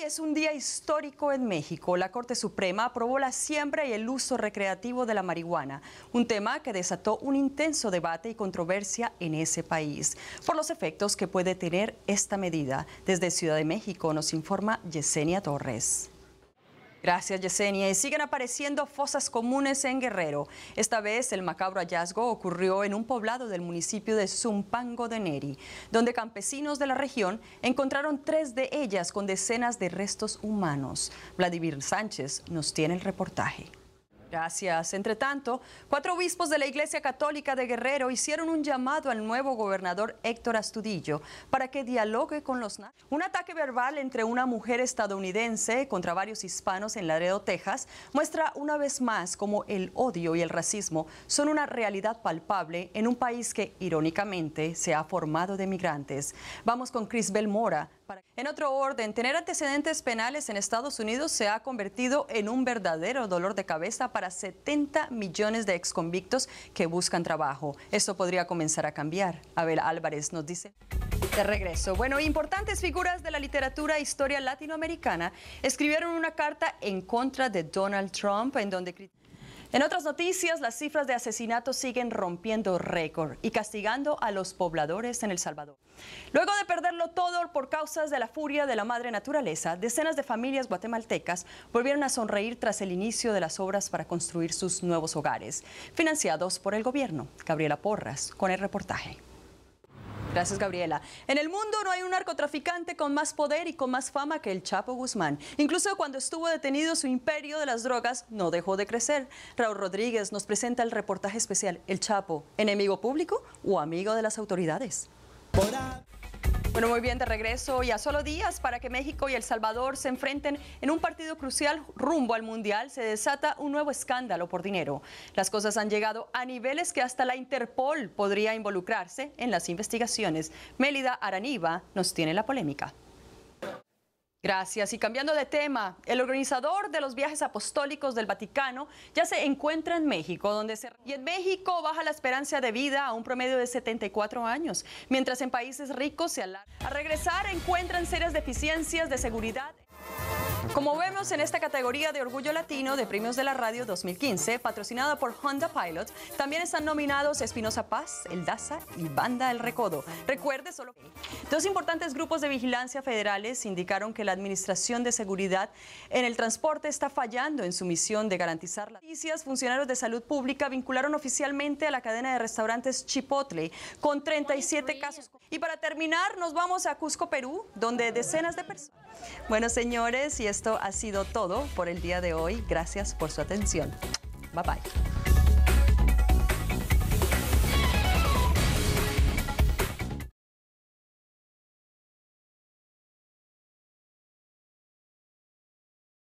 Hoy es un día histórico en México. La Corte Suprema aprobó la siembra y el uso recreativo de la marihuana, un tema que desató un intenso debate y controversia en ese país por los efectos que puede tener esta medida. Desde Ciudad de México nos informa Yesenia Torres. Gracias, Yesenia. Y siguen apareciendo fosas comunes en Guerrero. Esta vez el macabro hallazgo ocurrió en un poblado del municipio de Zumpango de Neri, donde campesinos de la región encontraron tres de ellas con decenas de restos humanos. Vladimir Sánchez nos tiene el reportaje. Gracias. Entre tanto, cuatro obispos de la Iglesia Católica de Guerrero hicieron un llamado al nuevo gobernador Héctor Astudillo para que dialogue con los... Un ataque verbal entre una mujer estadounidense contra varios hispanos en Laredo, Texas, muestra una vez más cómo el odio y el racismo son una realidad palpable en un país que, irónicamente, se ha formado de migrantes. Vamos con Chris Belmora. En otro orden, tener antecedentes penales en Estados Unidos se ha convertido en un verdadero dolor de cabeza para 70 millones de exconvictos que buscan trabajo. Esto podría comenzar a cambiar. Abel Álvarez nos dice. De regreso. Bueno, importantes figuras de la literatura e historia latinoamericana escribieron una carta en contra de Donald Trump en donde en otras noticias, las cifras de asesinatos siguen rompiendo récord y castigando a los pobladores en El Salvador. Luego de perderlo todo por causas de la furia de la madre naturaleza, decenas de familias guatemaltecas volvieron a sonreír tras el inicio de las obras para construir sus nuevos hogares, financiados por el gobierno. Gabriela Porras con el reportaje. Gracias, Gabriela. En el mundo no hay un narcotraficante con más poder y con más fama que el Chapo Guzmán. Incluso cuando estuvo detenido, su imperio de las drogas no dejó de crecer. Raúl Rodríguez nos presenta el reportaje especial El Chapo, enemigo público o amigo de las autoridades. Bueno, muy bien, de regreso y a solo días para que México y El Salvador se enfrenten en un partido crucial rumbo al Mundial, se desata un nuevo escándalo por dinero. Las cosas han llegado a niveles que hasta la Interpol podría involucrarse en las investigaciones. Mélida Araniva nos tiene la polémica. Gracias. Y cambiando de tema, el organizador de los viajes apostólicos del Vaticano ya se encuentra en México, donde se... Y en México baja la esperanza de vida a un promedio de 74 años, mientras en países ricos se alarga. Al regresar encuentran serias deficiencias de seguridad. Como vemos en esta categoría de Orgullo Latino de Premios de la Radio 2015, patrocinada por Honda Pilot, también están nominados Espinosa Paz, El Daza y Banda El Recodo. Recuerde solo que dos importantes grupos de vigilancia federales indicaron que la Administración de Seguridad en el Transporte está fallando en su misión de garantizar las noticias. Funcionarios de salud pública vincularon oficialmente a la cadena de restaurantes Chipotle con 37 casos. Y para terminar, nos vamos a Cusco, Perú, donde decenas de personas. Bueno, señores, y es esto ha sido todo por el día de hoy. Gracias por su atención. Bye bye.